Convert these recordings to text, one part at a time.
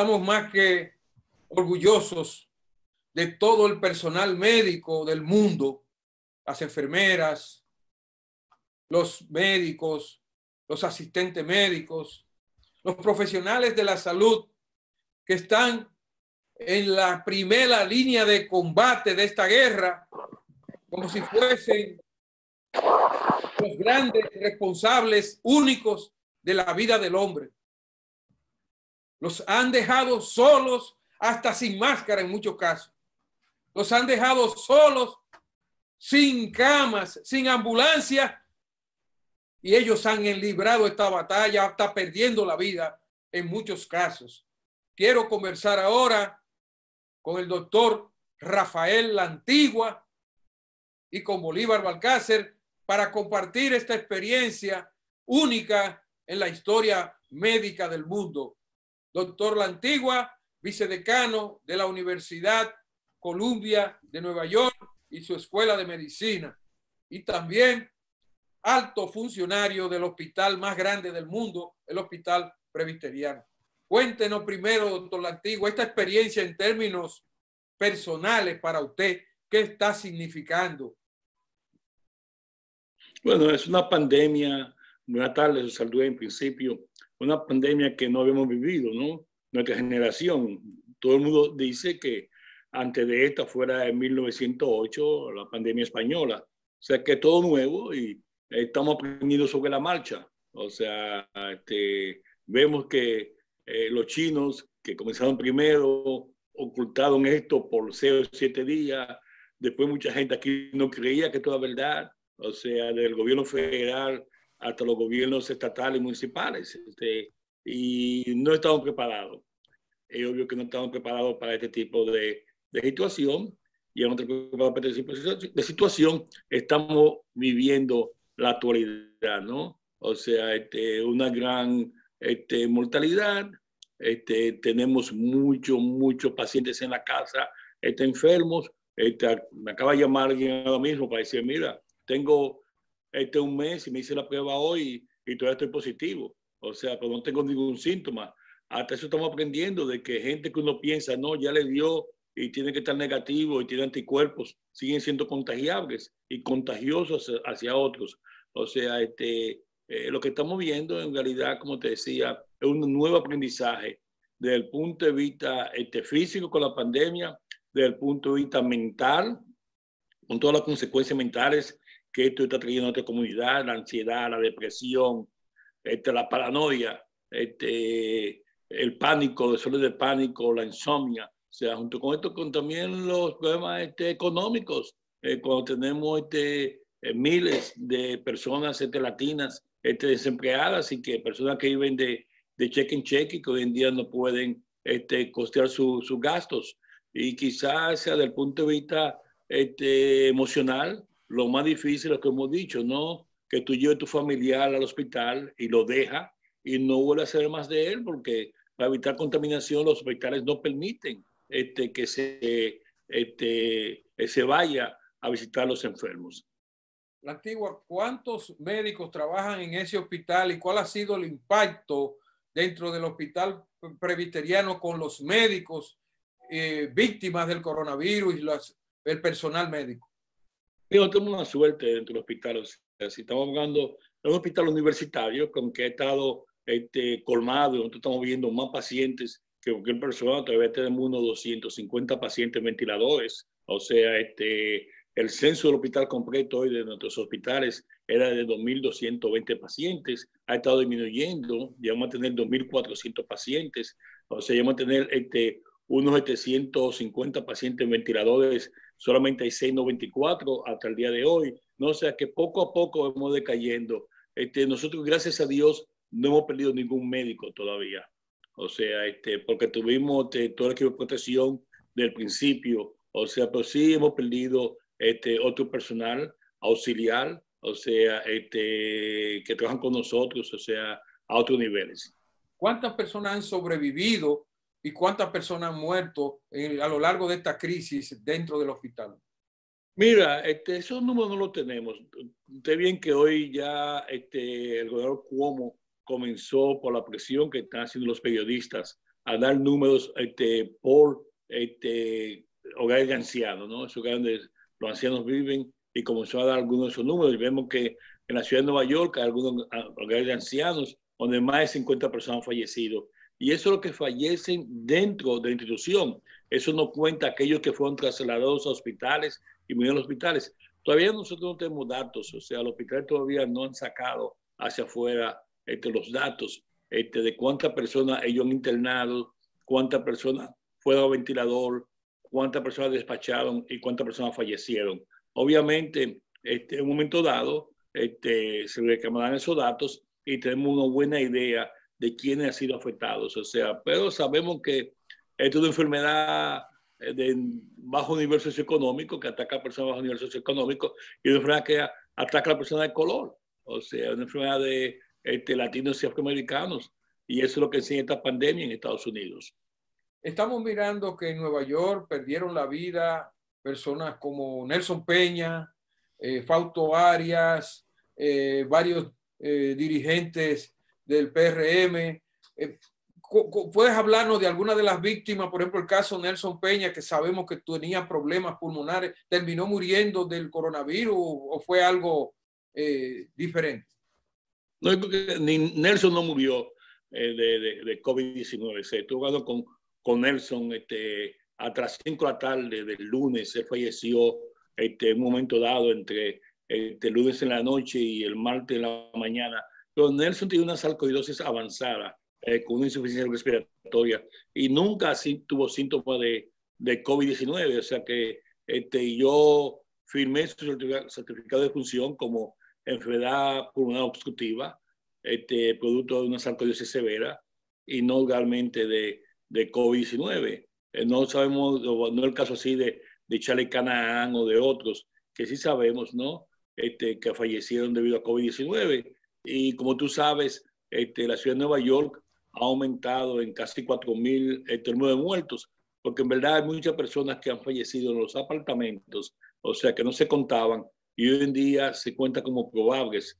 estamos más que orgullosos de todo el personal médico del mundo, las enfermeras, los médicos, los asistentes médicos, los profesionales de la salud que están en la primera línea de combate de esta guerra, como si fuesen los grandes responsables únicos de la vida del hombre. Los han dejado solos, hasta sin máscara en muchos casos. Los han dejado solos, sin camas, sin ambulancia. Y ellos han librado esta batalla, hasta perdiendo la vida en muchos casos. Quiero conversar ahora con el doctor Rafael La Antigua y con Bolívar Balcácer para compartir esta experiencia única en la historia médica del mundo doctor La Antigua, vicedecano de la Universidad Columbia de Nueva York y su escuela de medicina. Y también alto funcionario del hospital más grande del mundo, el Hospital Presbiteriano. Cuéntenos primero, doctor La Antigua, esta experiencia en términos personales para usted, ¿qué está significando? Bueno, es una pandemia. Buenas tardes, saludé en principio una pandemia que no habíamos vivido, ¿no? Nuestra generación, todo el mundo dice que antes de esta fuera en 1908 la pandemia española, o sea que todo nuevo y estamos aprendiendo sobre la marcha, o sea, este, vemos que eh, los chinos que comenzaron primero ocultaron esto por seis o siete días, después mucha gente aquí no creía que esto era verdad, o sea, del gobierno federal hasta los gobiernos estatales y municipales. Este, y no estamos preparados. Es obvio que no estamos preparados para este tipo de, de situación y en otro este de situación estamos viviendo la actualidad, ¿no? O sea, este, una gran mortalidad, tenemos muchos, muchos pacientes en la casa enfermos. me acaba de llamar alguien ahora mismo para decir, mira, tengo este un mes y me hice la prueba hoy y, todavía estoy positivo. O sea, pero no tengo ningún síntoma. Hasta eso estamos aprendiendo de que gente que uno piensa, no, ya le dio y tiene que estar negativo y tiene anticuerpos, siguen siendo contagiables y contagiosos hacia, otros. O sea, este, eh, lo que estamos viendo en realidad, como te decía, es un nuevo aprendizaje desde el punto de vista este, físico con la pandemia, desde el punto de vista mental, con todas las consecuencias mentales que esto está trayendo a nuestra comunidad, la ansiedad, la depresión, este, la paranoia, este, el pánico, el desorden de pánico, la insomnia, o sea, junto con esto, con también los problemas este, económicos, eh, cuando tenemos este, eh, miles de personas este, latinas este, desempleadas y que personas que viven de, cheque en cheque y que hoy en día no pueden este, costear sus gastos. Y quizás sea del punto de vista este, emocional, lo más difícil es que hemos dicho, ¿no? Que tú lleves tu familiar al hospital y lo deja y no vuelve a hacer más de él porque para evitar contaminación los hospitales no permiten este, que se, este, eh, se vaya a visitar a los enfermos. La antigua, ¿cuántos médicos trabajan en ese hospital y cuál ha sido el impacto dentro del hospital presbiteriano con los médicos eh, víctimas del coronavirus y el personal médico? tenemos tengo una suerte dentro del hospital. si estamos hablando de un hospital universitario con que ha estado este, colmado, nosotros estamos viendo más pacientes que cualquier persona, todavía tenemos unos 250 pacientes ventiladores. O sea, este, el censo del hospital completo hoy de nuestros hospitales era de 2.220 pacientes, ha estado disminuyendo, ya vamos a tener 2.400 pacientes, o sea, ya vamos a tener este, unos 750 pacientes ventiladores solamente hay 694 hasta el día de hoy. ¿no? O sea que poco a poco hemos decayendo. Este, nosotros, gracias a Dios, no hemos perdido ningún médico todavía. O sea, este, porque tuvimos este, toda todo el protección del principio. O sea, pero sí hemos perdido este, otro personal auxiliar, o sea, este, que trabajan con nosotros, o sea, a otros niveles. ¿Cuántas personas han sobrevivido y cuántas personas han muerto eh, a lo largo de esta crisis dentro del hospital? Mira, este, esos números no los tenemos. Usted bien que hoy ya este, el gobernador Cuomo comenzó por la presión que están haciendo los periodistas a dar números este, por este, hogares de ancianos, ¿no? Esos hogares donde los ancianos viven y comenzó a dar algunos de esos números. Y vemos que en la ciudad de Nueva York hay algunos ah, hogares de ancianos donde más de 50 personas han fallecido y eso es lo que fallecen dentro de la institución. Eso no cuenta aquellos que fueron trasladados a hospitales y murieron en hospitales. Todavía nosotros no tenemos datos, o sea, los hospitales todavía no han sacado hacia afuera este, los datos este, de cuántas personas ellos han internado, cuántas personas fueron a ventilador, cuántas personas despacharon y cuántas personas fallecieron. Obviamente, este, en un momento dado, este, se reclamarán esos datos y tenemos una buena idea de quiénes han sido afectados. O sea, pero sabemos que esto es una enfermedad eh, de bajo nivel socioeconómico, que ataca a personas de bajo nivel socioeconómico, y una enfermedad que ataca a personas de color, o sea, una enfermedad de este, latinos y afroamericanos. Y eso es lo que enseña esta pandemia en Estados Unidos. Estamos mirando que en Nueva York perdieron la vida personas como Nelson Peña, eh, Fausto Arias, eh, varios eh, dirigentes del PRM. Eh, ¿Puedes hablarnos de alguna de las víctimas? Por ejemplo, el caso Nelson Peña, que sabemos que tenía problemas pulmonares, ¿terminó muriendo del coronavirus o fue algo eh, diferente? No, Nelson no murió eh, de, COVID-19. Se estuvo hablando con, Nelson este, a las 5 la tarde del lunes. Se falleció este, en un momento dado entre el este, lunes en la noche y el martes en la mañana pero Nelson tiene una sarcoidosis avanzada, eh, con una insuficiencia respiratoria, y nunca tuvo síntomas de, COVID-19. O sea que este, yo firmé su certificado de función como enfermedad pulmonar obstructiva, este, producto de una sarcoidosis severa y no realmente de, COVID-19. Eh, no sabemos, no, es el caso así de, de Charlie Canaan o de otros, que sí sabemos, ¿no? Este, que fallecieron debido a COVID-19. Y como tú sabes, este, la ciudad de Nueva York ha aumentado en casi 4.000 este, nueve muertos, porque en verdad hay muchas personas que han fallecido en los apartamentos, o sea, que no se contaban y hoy en día se cuenta como probables.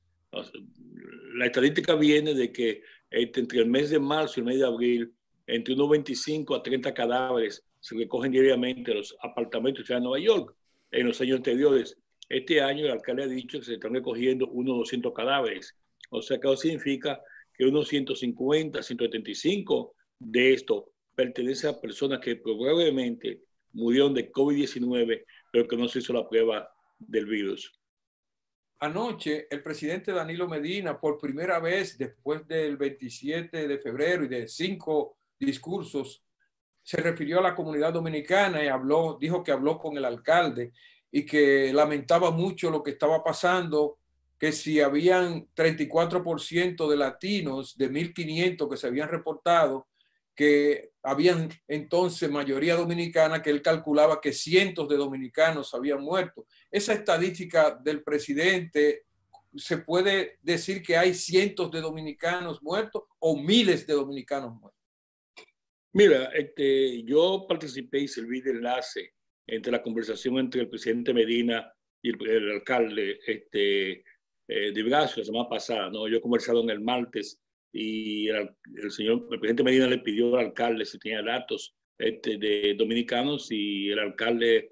La estadística viene de que este, entre el mes de marzo y el mes de abril, entre unos 25 a 30 cadáveres se recogen diariamente en los apartamentos de Nueva York. En los años anteriores, este año el alcalde ha dicho que se están recogiendo unos 200 cadáveres. O sea que significa que unos 150, 175 de esto pertenecen a personas que probablemente murieron de COVID-19, pero que no se hizo la prueba del virus. Anoche, el presidente Danilo Medina, por primera vez después del 27 de febrero y de cinco discursos, se refirió a la comunidad dominicana y habló, dijo que habló con el alcalde y que lamentaba mucho lo que estaba pasando que si habían 34% de latinos de 1.500 que se habían reportado, que habían entonces mayoría dominicana, que él calculaba que cientos de dominicanos habían muerto. Esa estadística del presidente, ¿se puede decir que hay cientos de dominicanos muertos o miles de dominicanos muertos? Mira, este, yo participé y serví de enlace entre la conversación entre el presidente Medina y el, alcalde este, eh, de la semana pasada, ¿no? Yo he conversado en el martes y el, señor, el presidente Medina le pidió al alcalde si tenía datos este, de dominicanos y el alcalde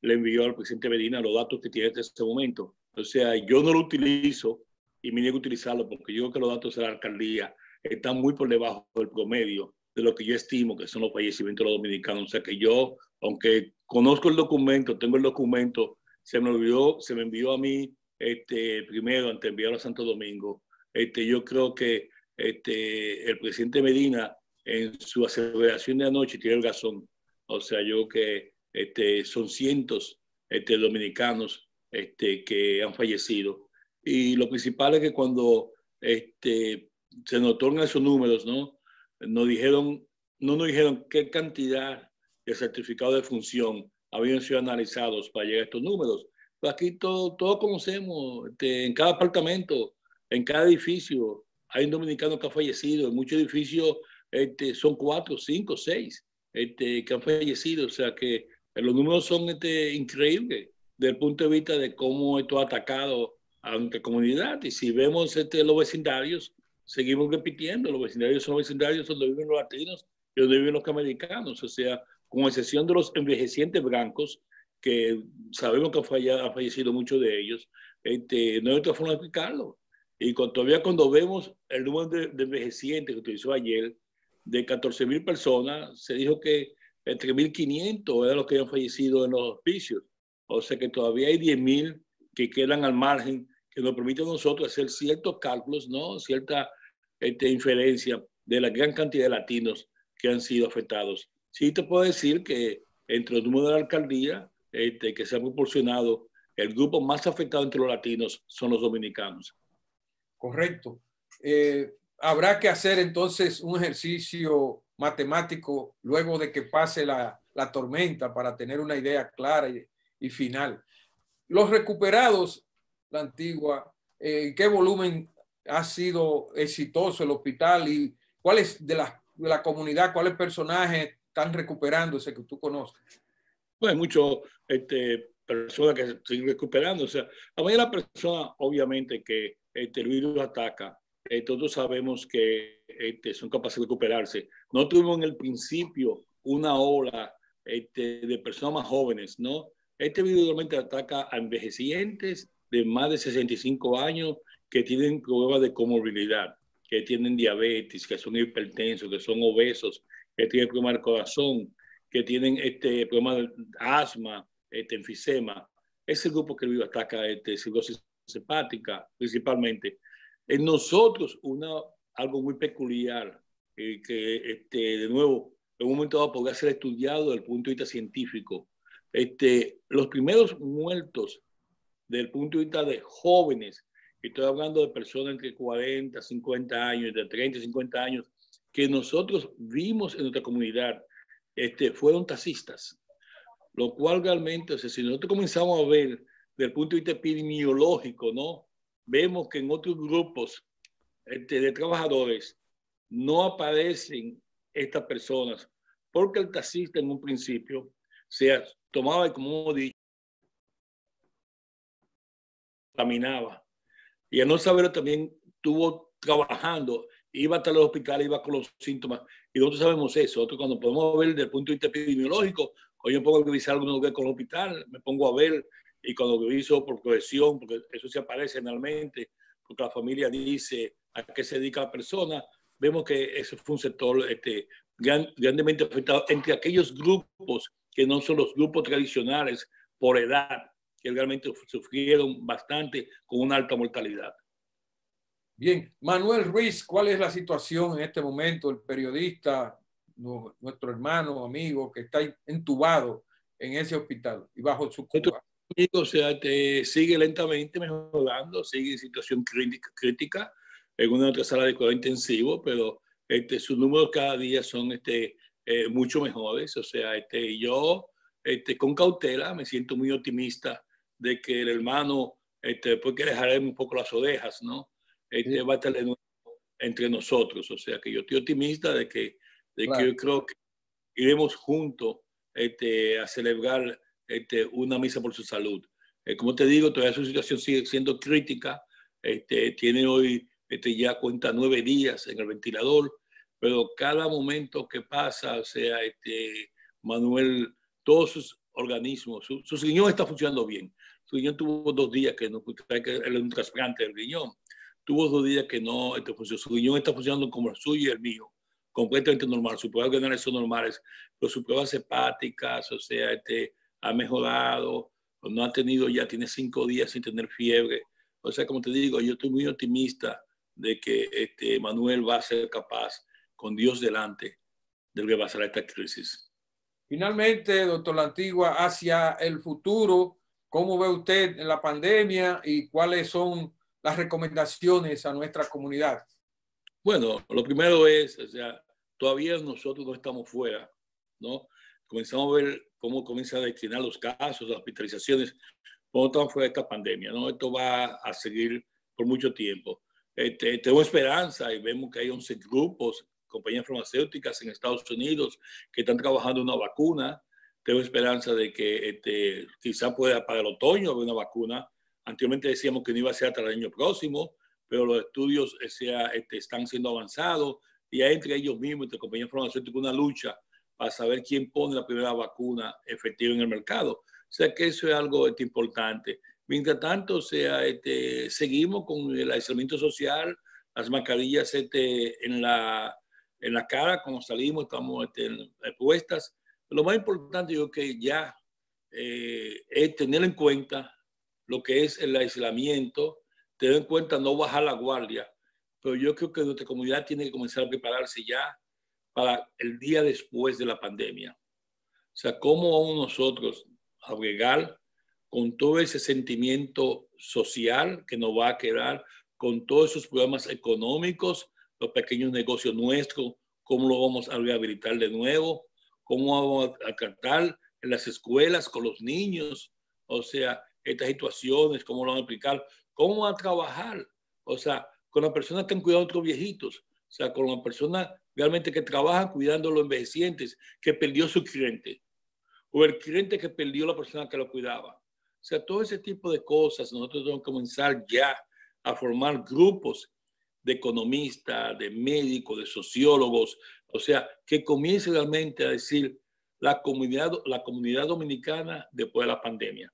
le envió al presidente Medina los datos que tiene hasta este momento. O sea, yo no lo utilizo y me niego a utilizarlo porque yo creo que los datos de la alcaldía están muy por debajo del promedio de lo que yo estimo que son los fallecimientos de los dominicanos. O sea que yo, aunque conozco el documento, tengo el documento, se me, olvidó, se me envió a mí este, primero ante enviar a Santo Domingo. Este, yo creo que este, el presidente Medina, en su aceleración de anoche, tiene el gasón. O sea, yo creo que este, son cientos este, dominicanos este, que han fallecido. Y lo principal es que cuando este, se nos tornan esos números, ¿no? Nos dijeron, no nos dijeron qué cantidad de certificados de función habían sido analizados para llegar a estos números. Pues aquí todos todo conocemos, este, en cada apartamento, en cada edificio, hay un dominicano que ha fallecido, en muchos edificios este, son cuatro, cinco, seis este, que han fallecido, o sea que eh, los números son este, increíbles desde el punto de vista de cómo esto ha atacado a nuestra comunidad. Y si vemos este, los vecindarios, seguimos repitiendo, los vecindarios son vecindarios donde viven los latinos y donde viven los americanos, o sea, con excepción de los envejecientes blancos, que sabemos que falla, ha fallecido muchos de ellos, este, no hay otra forma de explicarlo. Y todavía cuando vemos el número de, de envejecientes que utilizó ayer, de 14.000 mil personas, se dijo que entre 1.500 eran los que habían fallecido en los hospicios. O sea que todavía hay 10.000 que quedan al margen, que nos permite a nosotros hacer ciertos cálculos, ¿no? cierta este, inferencia de la gran cantidad de latinos que han sido afectados. Sí te puedo decir que entre el número de la alcaldía, este, que se ha proporcionado, el grupo más afectado entre los latinos son los dominicanos. Correcto. Eh, habrá que hacer entonces un ejercicio matemático luego de que pase la, la tormenta para tener una idea clara y, y final. Los recuperados, la antigua, eh, ¿qué volumen ha sido exitoso el hospital y cuáles de la, de la comunidad, cuáles personajes están recuperándose que tú conozcas? Pues mucho, este, persona que sigue recuperando. O sea, la mayoría de las personas, obviamente, que este, virus ataca, eh, todos sabemos que este, son capaces de recuperarse. No tuvimos en el principio una ola este, de personas más jóvenes, ¿no? Este virus realmente ataca a envejecientes de más de 65 años que tienen problemas de comorbilidad, que tienen diabetes, que son hipertensos, que son obesos, que tienen problemas del corazón, que tienen este, problemas de asma, este, enfisema, es el grupo que vive ataca este, cirrosis hepática principalmente. En nosotros, una, algo muy peculiar, eh, que este, de nuevo, en un momento dado podría ser estudiado desde el punto de vista científico. Este, los primeros muertos desde el punto de vista de jóvenes, estoy hablando de personas entre 40, 50 años, entre 30 50 años, que nosotros vimos en nuestra comunidad, este, fueron taxistas lo cual realmente, o si nosotros comenzamos a ver desde el punto de vista epidemiológico, ¿no? Vemos que en otros grupos este, de trabajadores no aparecen estas personas, porque el taxista en un principio se tomaba como dicho, caminaba. Y a no saberlo también estuvo trabajando, iba hasta el hospital, iba con los síntomas. Y nosotros sabemos eso. Nosotros cuando podemos ver desde el punto de vista epidemiológico, o yo pongo a revisar algunos lugares con el hospital, me pongo a ver y cuando reviso por cohesión, porque eso se aparece generalmente, porque la familia dice a qué se dedica la persona, vemos que ese fue un sector este, grandemente afectado entre aquellos grupos que no son los grupos tradicionales por edad, que realmente sufrieron bastante con una alta mortalidad. Bien, Manuel Ruiz, ¿cuál es la situación en este momento? El periodista nuestro hermano, amigo, que está entubado en ese hospital y bajo su cuidado O sea, te sigue lentamente mejorando, sigue en situación crítica, crítica en una otra sala de cuidado intensivo, pero este, sus números cada día son este, eh, mucho mejores. O sea, este, yo este, con cautela me siento muy optimista de que el hermano, este, que dejaremos un poco las orejas, ¿no? Este, va a estar entre nosotros. O sea, que yo estoy optimista de que de que yo creo que iremos juntos este, a celebrar este, una misa por su salud. Eh, como te digo, todavía su situación sigue siendo crítica. Este, tiene hoy este, ya cuenta nueve días en el ventilador, pero cada momento que pasa, o sea, este, Manuel, todos sus organismos, su, riñón está funcionando bien. Su riñón tuvo dos días que no, que era un trasplante del riñón. Tuvo dos días que no este, funcionó. Su riñón está funcionando como el suyo y el mío completamente normal. Sus pruebas renales son normales, pero sus pruebas hepáticas, o sea, este, ha mejorado, no ha tenido ya, tiene cinco días sin tener fiebre. O sea, como te digo, yo estoy muy optimista de que este, Manuel va a ser capaz, con Dios delante, de rebasar esta crisis. Finalmente, doctor La Antigua, hacia el futuro, ¿cómo ve usted la pandemia y cuáles son las recomendaciones a nuestra comunidad? Bueno, lo primero es, o sea, todavía nosotros no estamos fuera, ¿no? Comenzamos a ver cómo comienza a destinar los casos, las hospitalizaciones, cómo estamos fuera de esta pandemia, ¿no? Esto va a seguir por mucho tiempo. Este, tengo esperanza y vemos que hay 11 grupos, compañías farmacéuticas en Estados Unidos que están trabajando una vacuna. Tengo esperanza de que este, quizá pueda para el otoño haber una vacuna. Anteriormente decíamos que no iba a ser hasta el año próximo, pero los estudios eh, sea, este, están siendo avanzados y hay entre ellos mismos, entre compañías farmacéuticas, una lucha para saber quién pone la primera vacuna efectiva en el mercado. O sea que eso es algo este, importante. Mientras tanto, sea, este, seguimos con el aislamiento social, las mascarillas este, en, la, en la cara, cuando salimos estamos este, expuestas. Lo más importante yo que ya eh, es tener en cuenta lo que es el aislamiento, tener en cuenta no bajar la guardia, pero yo creo que nuestra comunidad tiene que comenzar a prepararse ya para el día después de la pandemia. O sea, ¿cómo vamos nosotros a agregar con todo ese sentimiento social que nos va a quedar, con todos esos problemas económicos, los pequeños negocios nuestros, cómo lo vamos a rehabilitar de nuevo, cómo vamos a tratar en las escuelas con los niños, o sea, estas situaciones, cómo lo vamos a aplicar cómo a trabajar, o sea, con las personas que han cuidado a otros viejitos, o sea, con las personas realmente que trabajan cuidando a los envejecientes, que perdió su cliente, o el cliente que perdió la persona que lo cuidaba. O sea, todo ese tipo de cosas, nosotros tenemos que comenzar ya a formar grupos de economistas, de médicos, de sociólogos, o sea, que comience realmente a decir la comunidad, la comunidad dominicana después de la pandemia.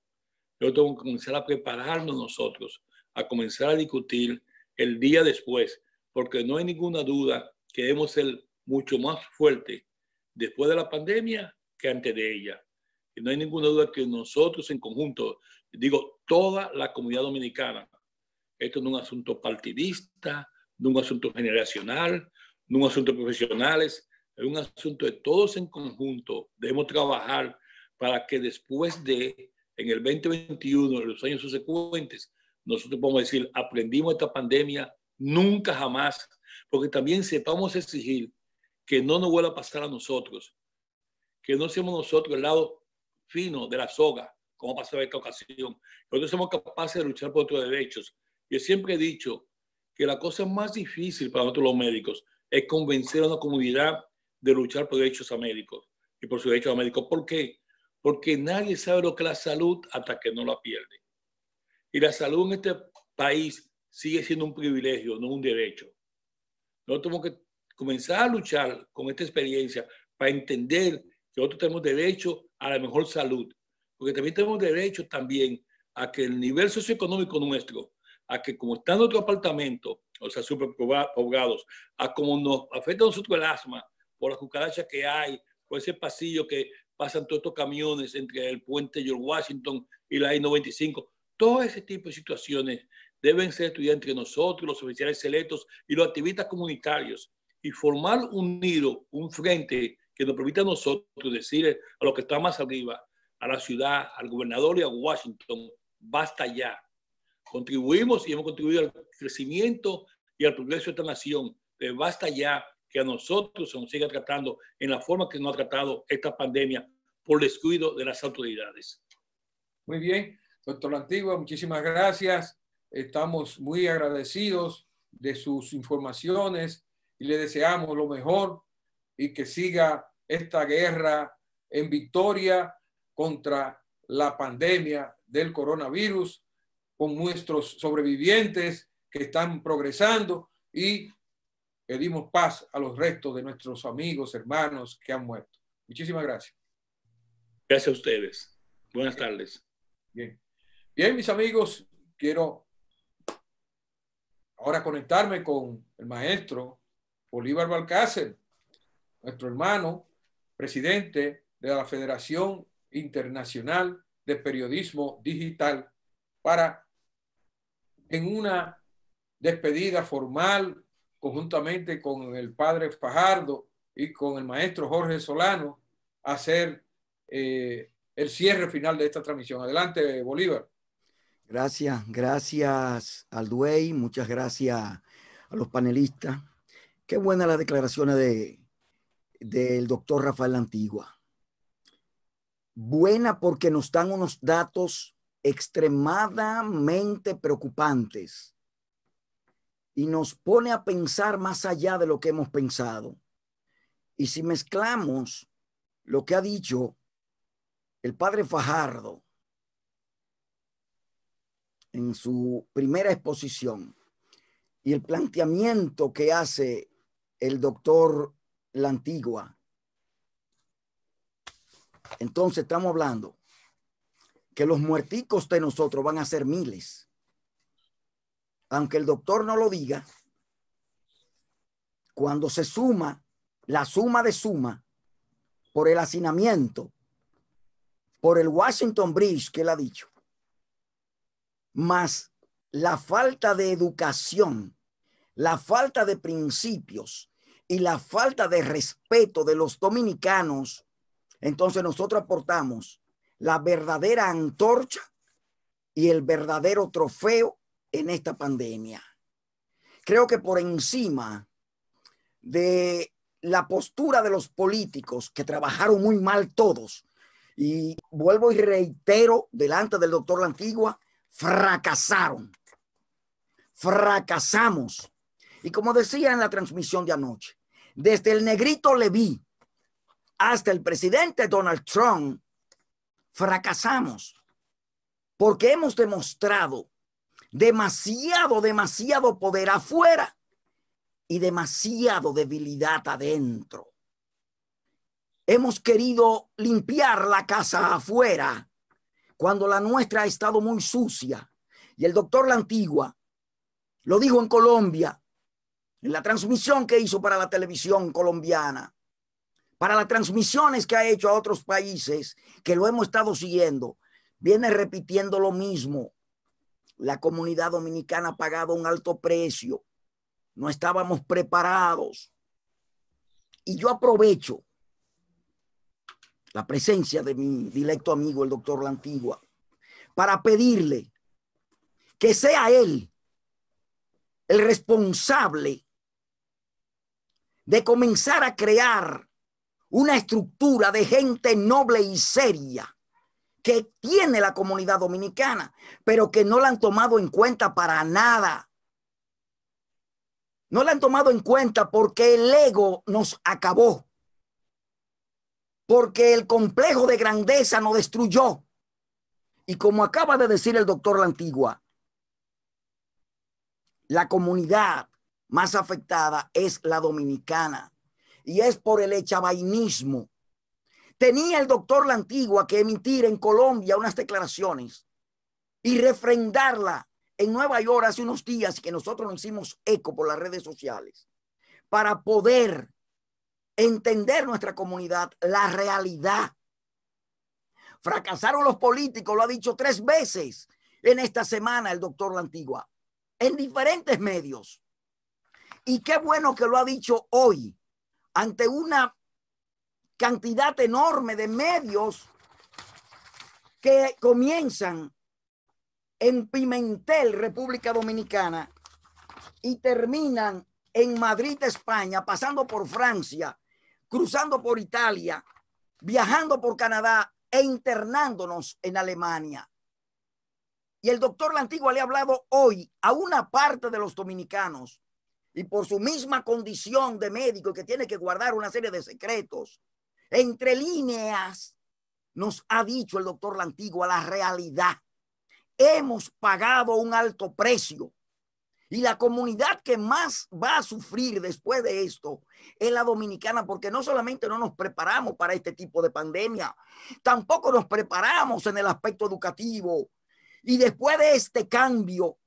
Yo tengo que comenzar a prepararnos nosotros a comenzar a discutir el día después, porque no hay ninguna duda que hemos ser mucho más fuerte después de la pandemia que antes de ella. Y no hay ninguna duda que nosotros en conjunto, digo, toda la comunidad dominicana, esto no es un asunto partidista, no es un asunto generacional, no es un asunto profesional, profesionales, es un asunto de todos en conjunto. Debemos trabajar para que después de, en el 2021, en los años subsecuentes, nosotros podemos decir, aprendimos esta pandemia, nunca jamás, porque también sepamos exigir que no nos vuelva a pasar a nosotros, que no seamos nosotros el lado fino de la soga, como pasó en esta ocasión. Nosotros somos capaces de luchar por nuestros derechos. Yo siempre he dicho que la cosa más difícil para nosotros los médicos es convencer a una comunidad de luchar por derechos a médicos y por sus derechos a médicos. ¿Por qué? Porque nadie sabe lo que es la salud hasta que no la pierde. Y la salud en este país sigue siendo un privilegio, no un derecho. Nosotros tenemos que comenzar a luchar con esta experiencia para entender que nosotros tenemos derecho a la mejor salud, porque también tenemos derecho también a que el nivel socioeconómico nuestro, a que como está en otro apartamento, o sea, superpoblados, a como nos afecta a nosotros el asma, por las cucarachas que hay, por ese pasillo que pasan todos estos camiones entre el puente George Washington y la I-95, todo ese tipo de situaciones deben ser estudiadas entre nosotros, los oficiales selectos y los activistas comunitarios y formar un nido, un frente que nos permita a nosotros decir a los que están más arriba, a la ciudad, al gobernador y a Washington, basta ya. Contribuimos y hemos contribuido al crecimiento y al progreso de esta nación, basta ya que a nosotros se nos siga tratando en la forma que nos ha tratado esta pandemia por descuido de las autoridades. Muy bien. Doctor Lantigua, muchísimas gracias. Estamos muy agradecidos de sus informaciones y le deseamos lo mejor y que siga esta guerra en victoria contra la pandemia del coronavirus con nuestros sobrevivientes que están progresando y pedimos paz a los restos de nuestros amigos, hermanos que han muerto. Muchísimas gracias. Gracias a ustedes. Buenas tardes. Bien. Bien, mis amigos, quiero ahora conectarme con el maestro Bolívar Balcácer, nuestro hermano, presidente de la Federación Internacional de Periodismo Digital, para en una despedida formal conjuntamente con el padre Fajardo y con el maestro Jorge Solano, hacer eh, el cierre final de esta transmisión. Adelante, Bolívar. Gracias, gracias al Duey, muchas gracias a los panelistas. Qué buena la declaración de, del doctor Rafael Antigua. Buena porque nos dan unos datos extremadamente preocupantes y nos pone a pensar más allá de lo que hemos pensado. Y si mezclamos lo que ha dicho el padre Fajardo, en su primera exposición y el planteamiento que hace el doctor La Antigua. Entonces estamos hablando que los muerticos de nosotros van a ser miles. Aunque el doctor no lo diga, cuando se suma la suma de suma por el hacinamiento, por el Washington Bridge que él ha dicho, más la falta de educación, la falta de principios y la falta de respeto de los dominicanos, entonces nosotros aportamos la verdadera antorcha y el verdadero trofeo en esta pandemia. Creo que por encima de la postura de los políticos que trabajaron muy mal todos, y vuelvo y reitero delante del doctor La Antigua, fracasaron. Fracasamos. Y como decía en la transmisión de anoche, desde el negrito Levi, hasta el presidente Donald Trump, fracasamos porque hemos demostrado demasiado, demasiado poder afuera y demasiado debilidad adentro. Hemos querido limpiar la casa afuera cuando la nuestra ha estado muy sucia. Y el doctor La Antigua lo dijo en Colombia, en la transmisión que hizo para la televisión colombiana, para las transmisiones que ha hecho a otros países que lo hemos estado siguiendo, viene repitiendo lo mismo. La comunidad dominicana ha pagado un alto precio. No estábamos preparados. Y yo aprovecho la presencia de mi directo amigo, el doctor La Antigua, para pedirle que sea él el responsable de comenzar a crear una estructura de gente noble y seria que tiene la comunidad dominicana, pero que no la han tomado en cuenta para nada. No la han tomado en cuenta porque el ego nos acabó porque el complejo de grandeza no destruyó. Y como acaba de decir el doctor La Antigua, la comunidad más afectada es la dominicana y es por el echabainismo. Tenía el doctor La Antigua que emitir en Colombia unas declaraciones y refrendarla en Nueva York hace unos días que nosotros nos hicimos eco por las redes sociales para poder entender nuestra comunidad, la realidad. Fracasaron los políticos, lo ha dicho tres veces en esta semana el doctor La Antigua, en diferentes medios. Y qué bueno que lo ha dicho hoy, ante una cantidad enorme de medios que comienzan en Pimentel, República Dominicana, y terminan en Madrid, España, pasando por Francia, cruzando por Italia, viajando por Canadá e internándonos en Alemania. Y el doctor Lantigua le ha hablado hoy a una parte de los dominicanos y por su misma condición de médico que tiene que guardar una serie de secretos, entre líneas nos ha dicho el doctor Lantigua la realidad. Hemos pagado un alto precio y la comunidad que más va a sufrir después de esto es la dominicana, porque no solamente no nos preparamos para este tipo de pandemia, tampoco nos preparamos en el aspecto educativo. Y después de este cambio,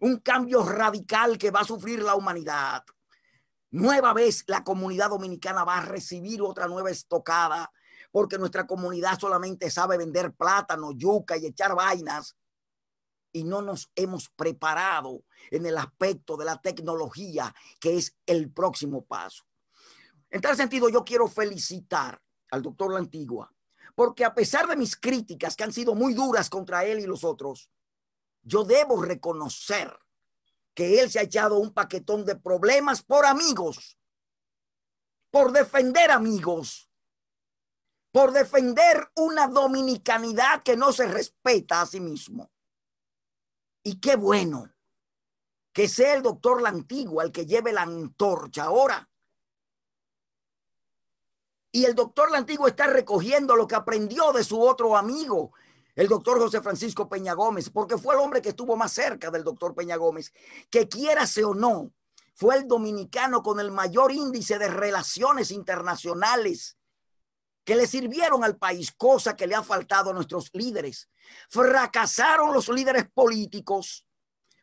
un cambio radical que va a sufrir la humanidad, nueva vez la comunidad dominicana va a recibir otra nueva estocada, porque nuestra comunidad solamente sabe vender plátano, yuca y echar vainas y no nos hemos preparado en el aspecto de la tecnología, que es el próximo paso. En tal sentido, yo quiero felicitar al doctor La Antigua, porque a pesar de mis críticas que han sido muy duras contra él y los otros, yo debo reconocer que él se ha echado un paquetón de problemas por amigos, por defender amigos, por defender una dominicanidad que no se respeta a sí mismo. Y qué bueno que sea el doctor Lantigua el que lleve la antorcha ahora. Y el doctor Lantigua está recogiendo lo que aprendió de su otro amigo, el doctor José Francisco Peña Gómez, porque fue el hombre que estuvo más cerca del doctor Peña Gómez, que quiérase o no, fue el dominicano con el mayor índice de relaciones internacionales que le sirvieron al país, cosa que le ha faltado a nuestros líderes. Fracasaron los líderes políticos,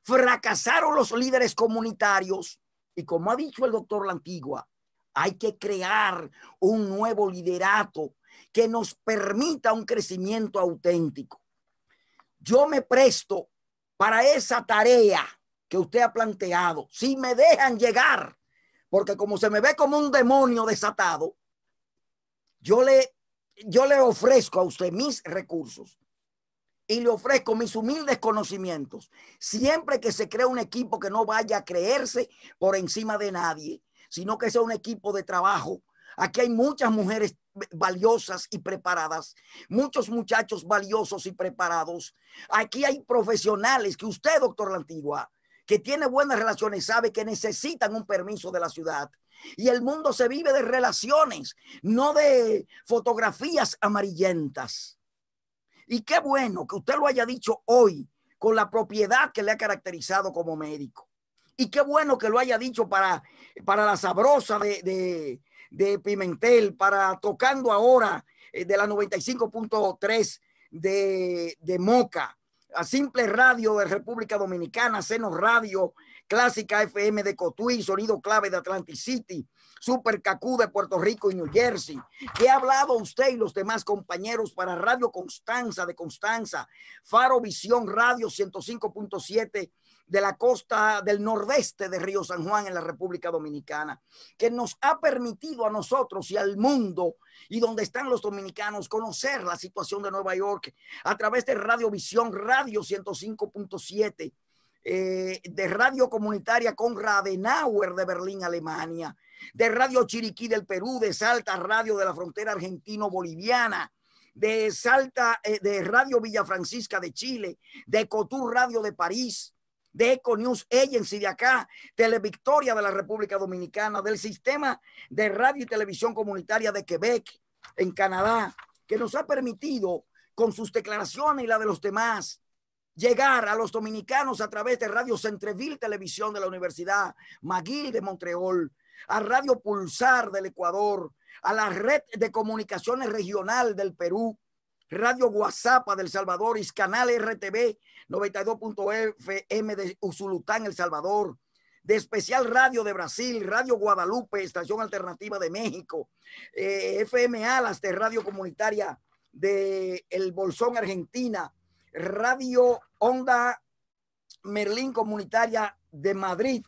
fracasaron los líderes comunitarios y como ha dicho el doctor La Antigua, hay que crear un nuevo liderato que nos permita un crecimiento auténtico. Yo me presto para esa tarea que usted ha planteado, si me dejan llegar, porque como se me ve como un demonio desatado, yo le, yo le ofrezco a usted mis recursos y le ofrezco mis humildes conocimientos. Siempre que se crea un equipo que no vaya a creerse por encima de nadie, sino que sea un equipo de trabajo. Aquí hay muchas mujeres valiosas y preparadas, muchos muchachos valiosos y preparados. Aquí hay profesionales que usted, doctor La Antigua, que tiene buenas relaciones, sabe que necesitan un permiso de la ciudad y el mundo se vive de relaciones, no de fotografías amarillentas. Y qué bueno que usted lo haya dicho hoy con la propiedad que le ha caracterizado como médico. Y qué bueno que lo haya dicho para, para la sabrosa de, Pimentel, para tocando ahora eh, de la 95.3 de, de Moca, a Simple Radio de República Dominicana, Seno Radio Clásica FM de Cotuí, Sonido Clave de Atlantic City, Super Cacú de Puerto Rico y New Jersey. que ha hablado usted y los demás compañeros para Radio Constanza de Constanza, Faro Visión Radio 105.7? de la costa del nordeste de Río San Juan en la República Dominicana, que nos ha permitido a nosotros y al mundo y donde están los dominicanos conocer la situación de Nueva York a través de Radio Visión Radio 105.7 eh, de radio comunitaria con Radenauer de Berlín, Alemania, de Radio Chiriquí del Perú, de Salta Radio de la frontera argentino-boliviana, de Salta, eh, de Radio Villa Francisca de Chile, de Cotur Radio de París, de Eco News Agency de acá, Televictoria de la República Dominicana, del sistema de radio y televisión comunitaria de Quebec, en Canadá, que nos ha permitido con sus declaraciones y la de los demás llegar a los dominicanos a través de Radio Centreville Televisión de la Universidad Maguil de Montreal, a Radio Pulsar del Ecuador, a la Red de Comunicaciones Regional del Perú, Radio Guasapa del Salvador y Canal RTV 92.fm de Usulután, El Salvador, de Especial Radio de Brasil, Radio Guadalupe, Estación Alternativa de México, eh, FM Alas de Radio Comunitaria de El Bolsón, Argentina, Radio Onda Merlín Comunitaria de Madrid,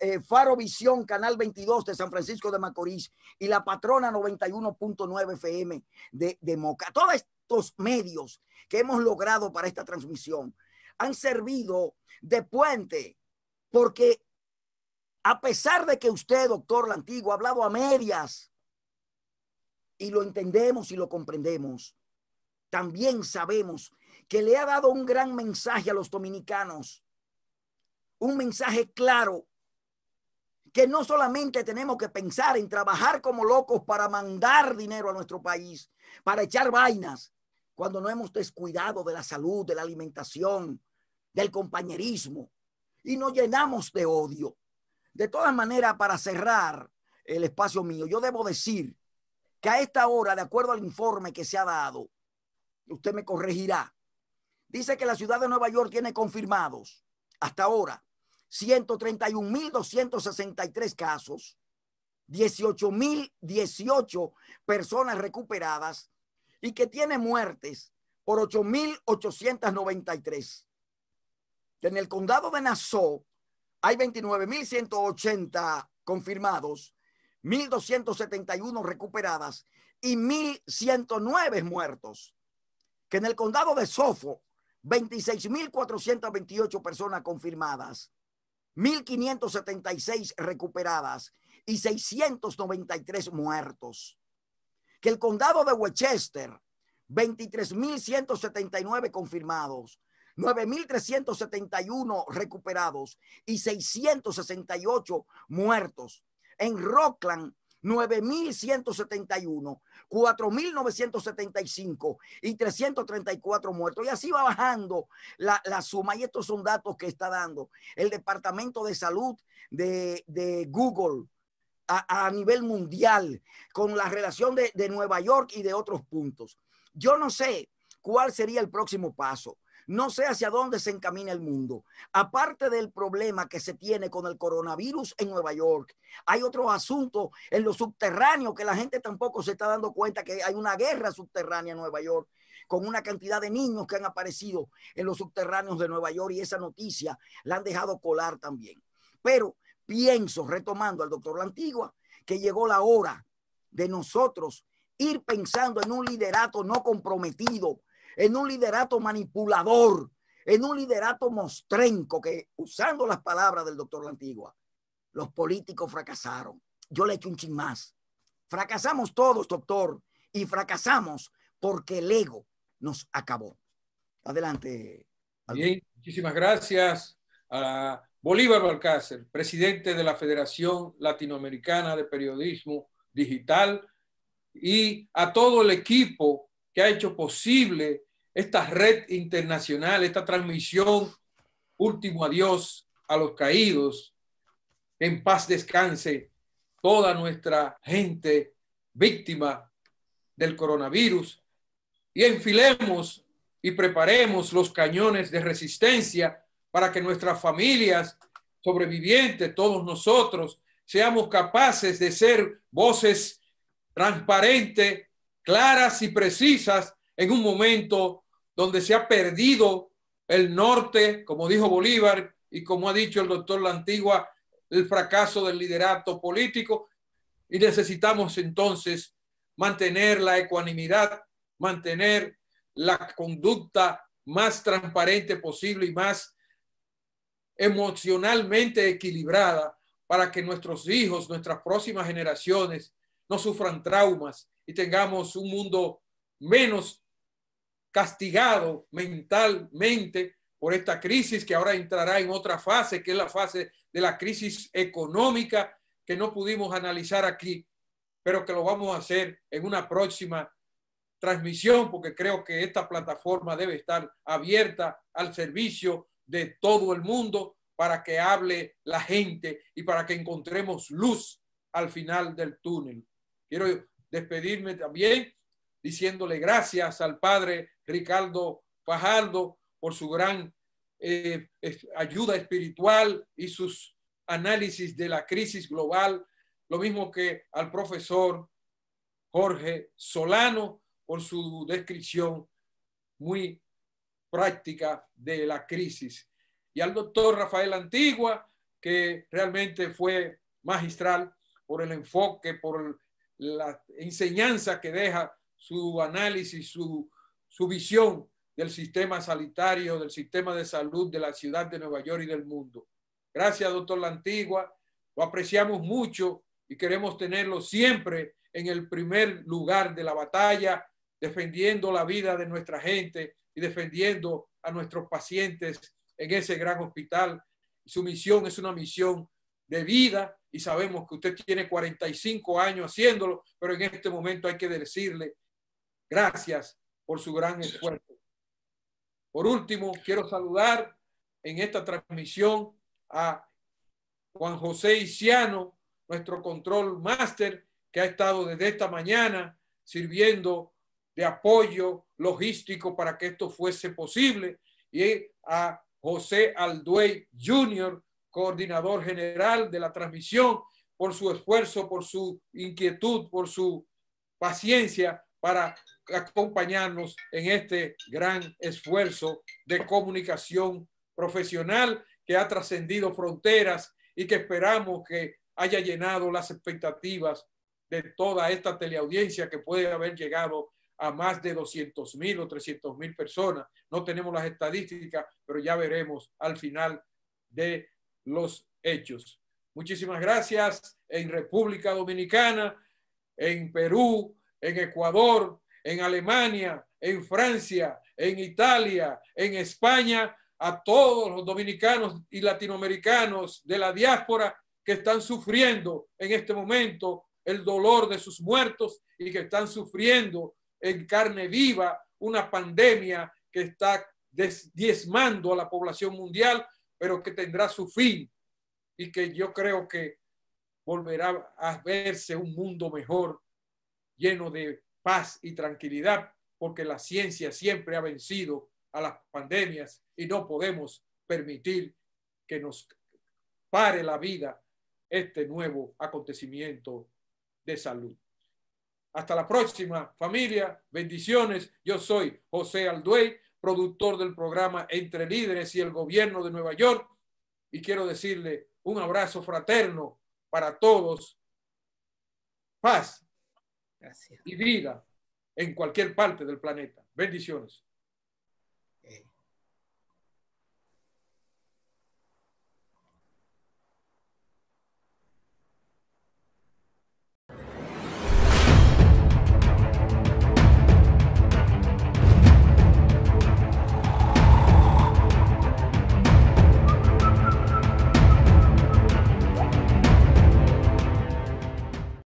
eh, Faro Visión, Canal 22 de San Francisco de Macorís y la patrona 91.9 FM de, de Moca. Todos estos medios que hemos logrado para esta transmisión han servido de puente porque a pesar de que usted, doctor Lantigo, ha hablado a medias y lo entendemos y lo comprendemos, también sabemos que le ha dado un gran mensaje a los dominicanos, un mensaje claro, que no solamente tenemos que pensar en trabajar como locos para mandar dinero a nuestro país, para echar vainas, cuando no hemos descuidado de la salud, de la alimentación, del compañerismo, y nos llenamos de odio. De todas maneras, para cerrar el espacio mío, yo debo decir que a esta hora, de acuerdo al informe que se ha dado, usted me corregirá, Dice que la ciudad de Nueva York tiene confirmados hasta ahora 131.263 casos, 18.018 personas recuperadas y que tiene muertes por 8.893. En el condado de Nassau hay 29.180 confirmados, 1.271 recuperadas y 1.109 muertos. Que en el condado de Sofo 26.428 personas confirmadas, 1.576 recuperadas y 693 muertos. Que el condado de Westchester, 23.179 confirmados, 9.371 recuperados y 668 muertos. En Rockland, 9.171, 4.975 y 334 muertos. Y así va bajando la, suma. Y estos son datos que está dando el Departamento de Salud de, Google a, nivel mundial con la relación de, de Nueva York y de otros puntos. Yo no sé cuál sería el próximo paso. No sé hacia dónde se encamina el mundo. Aparte del problema que se tiene con el coronavirus en Nueva York, hay otros asuntos en los subterráneos que la gente tampoco se está dando cuenta que hay una guerra subterránea en Nueva York con una cantidad de niños que han aparecido en los subterráneos de Nueva York y esa noticia la han dejado colar también. Pero pienso, retomando al doctor La Antigua, que llegó la hora de nosotros ir pensando en un liderato no comprometido, en un liderato manipulador, en un liderato mostrenco que, usando las palabras del doctor Lantigua, Antigua, los políticos fracasaron. Yo le echo un ching más. Fracasamos todos, doctor, y fracasamos porque el ego nos acabó. Adelante. Bien, muchísimas gracias a Bolívar Balcácer, presidente de la Federación Latinoamericana de Periodismo Digital, y a todo el equipo que ha hecho posible esta red internacional, esta transmisión, último adiós a los caídos, en paz descanse toda nuestra gente víctima del coronavirus y enfilemos y preparemos los cañones de resistencia para que nuestras familias sobrevivientes, todos nosotros, seamos capaces de ser voces transparentes, claras y precisas en un momento donde se ha perdido el norte, como dijo Bolívar y como ha dicho el doctor La Antigua, el fracaso del liderato político. Y necesitamos entonces mantener la ecuanimidad, mantener la conducta más transparente posible y más emocionalmente equilibrada para que nuestros hijos, nuestras próximas generaciones, no sufran traumas y tengamos un mundo menos castigado mentalmente por esta crisis que ahora entrará en otra fase, que es la fase de la crisis económica que no pudimos analizar aquí, pero que lo vamos a hacer en una próxima transmisión, porque creo que esta plataforma debe estar abierta al servicio de todo el mundo para que hable la gente y para que encontremos luz al final del túnel. Quiero despedirme también diciéndole gracias al padre Ricardo Fajardo por su gran eh, ayuda espiritual y sus análisis de la crisis global, lo mismo que al profesor Jorge Solano por su descripción muy práctica de la crisis. Y al doctor Rafael Antigua, que realmente fue magistral por el enfoque, por la enseñanza que deja su análisis, su, visión del sistema sanitario, del sistema de salud de la ciudad de Nueva York y del mundo. Gracias, doctor La Antigua. Lo apreciamos mucho y queremos tenerlo siempre en el primer lugar de la batalla, defendiendo la vida de nuestra gente y defendiendo a nuestros pacientes en ese gran hospital. Su misión es una misión de vida y sabemos que usted tiene 45 años haciéndolo, pero en este momento hay que decirle Gracias por su gran esfuerzo. Por último, quiero saludar en esta transmisión a Juan José Isiano, nuestro control master, que ha estado desde esta mañana sirviendo de apoyo logístico para que esto fuese posible, y a José Alduey Jr., coordinador general de la transmisión, por su esfuerzo, por su inquietud, por su paciencia para acompañarnos en este gran esfuerzo de comunicación profesional que ha trascendido fronteras y que esperamos que haya llenado las expectativas de toda esta teleaudiencia que puede haber llegado a más de 200 mil o 300 mil personas. No tenemos las estadísticas, pero ya veremos al final de los hechos. Muchísimas gracias en República Dominicana, en Perú, en Ecuador, en Alemania, en Francia, en Italia, en España, a todos los dominicanos y latinoamericanos de la diáspora que están sufriendo en este momento el dolor de sus muertos y que están sufriendo en carne viva una pandemia que está diezmando a la población mundial, pero que tendrá su fin y que yo creo que volverá a verse un mundo mejor, lleno de paz y tranquilidad, porque la ciencia siempre ha vencido a las pandemias y no podemos permitir que nos pare la vida este nuevo acontecimiento de salud. Hasta la próxima, familia. Bendiciones. Yo soy José Alduey, productor del programa Entre Líderes y el Gobierno de Nueva York. Y quiero decirle un abrazo fraterno para todos. Paz y vida en cualquier parte del planeta. Bendiciones.